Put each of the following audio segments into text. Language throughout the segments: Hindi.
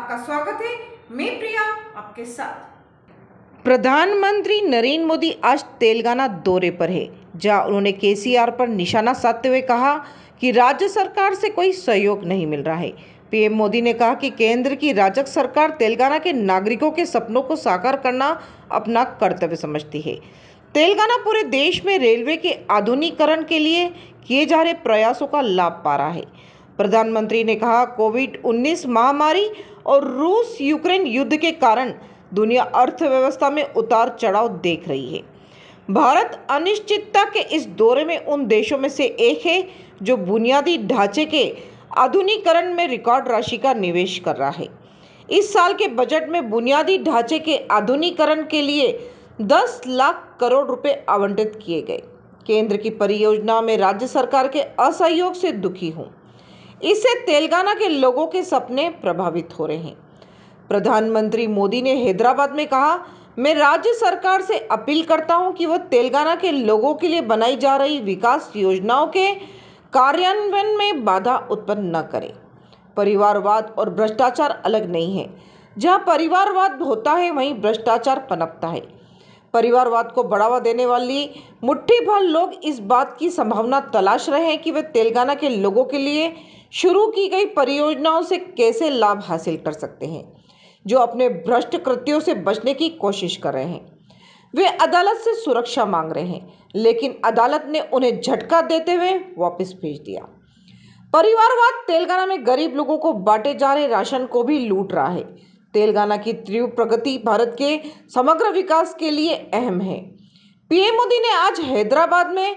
आपका स्वागत है मैं प्रिया आपके साथ प्रधानमंत्री नरेंद्र मोदी आज तेलंगाना दौरे पर है जहां उन्होंने केसीआर पर निशाना साधते हुए कहा कि राज्य सरकार से कोई सहयोग नहीं मिल रहा है पीएम मोदी ने कहा कि केंद्र की राजक सरकार तेलंगाना के नागरिकों के सपनों को साकार करना अपना कर्तव्य समझती है तेलंगाना पूरे देश में रेलवे के आधुनिकीकरण के लिए किए जा रहे प्रयासों का लाभ पा रहा है प्रधानमंत्री ने कहा कोविड 19 महामारी और रूस यूक्रेन युद्ध के कारण दुनिया अर्थव्यवस्था में उतार चढ़ाव देख रही है भारत अनिश्चितता के इस दौरे में उन देशों में से एक है जो बुनियादी ढांचे के आधुनिकरण में रिकॉर्ड राशि का निवेश कर रहा है इस साल के बजट में बुनियादी ढांचे के आधुनिकरण के लिए 10 लाख करोड़ रुपए आवंटित किए गए केंद्र की परियोजना में राज्य सरकार के असहयोग से दुखी हूँ इससे तेलंगाना के लोगों के सपने प्रभावित हो रहे हैं प्रधानमंत्री मोदी ने हैदराबाद में कहा मैं राज्य सरकार से अपील करता हूं कि वह तेलंगाना के लोगों के लिए बनाई जा रही विकास योजनाओं के कार्यान्वयन में बाधा उत्पन्न न करें परिवारवाद और भ्रष्टाचार अलग नहीं है जहां परिवारवाद होता है वहीं भ्रष्टाचार पनपता है परिवारवाद को बढ़ावा देने वाली मुट्ठी भर लोग इस बात की संभावना तलाश रहे हैं कि वे तेलंगाना के लोगों के लिए शुरू की गई परियोजनाओं से कैसे लाभ हासिल कर सकते हैं जो अपने भ्रष्ट कृत्यों से बचने की कोशिश कर रहे हैं वे अदालत से सुरक्षा मांग रहे हैं लेकिन अदालत ने उन्हें झटका देते हुए वापस भेज दिया परिवारवाद तेलंगाना में गरीब लोगों को बांटे जा रहे राशन को भी लूट रहा है तेलंगाना की तीव्र प्रगति भारत के समग्र विकास के लिए अहम है पीएम मोदी ने आज हैदराबाद में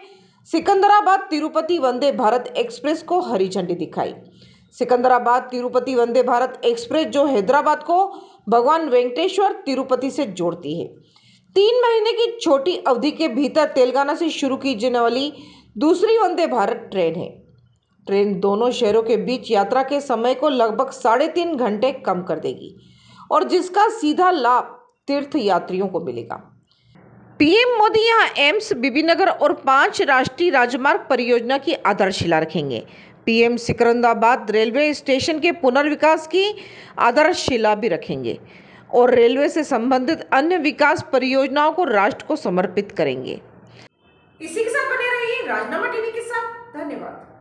सिकंदराबाद तिरुपति वंदे भारत एक्सप्रेस को हरी झंडी दिखाई सिकंदराबाद तिरुपति वंदे भारत एक्सप्रेस जो हैदराबाद को भगवान वेंकटेश्वर तिरुपति से जोड़ती है तीन महीने की छोटी अवधि के भीतर तेलंगाना से शुरू की जाने वाली दूसरी वंदे भारत ट्रेन है ट्रेन दोनों शहरों के बीच यात्रा के समय को लगभग साढ़े तीन घंटे कम कर देगी और जिसका सीधा लाभ तीर्थ यात्रियों को मिलेगा पीएम मोदी यहां एम्स बीबी नगर और पांच राष्ट्रीय राजमार्ग परियोजना की आधारशिला रखेंगे पीएम सिकरंदाबाद रेलवे स्टेशन के पुनर्विकास की आधारशिला भी रखेंगे और रेलवे से संबंधित अन्य विकास परियोजनाओं को राष्ट्र को समर्पित करेंगे इसी के साथ बने रहिए राजनामा टीवी के साथ धन्यवाद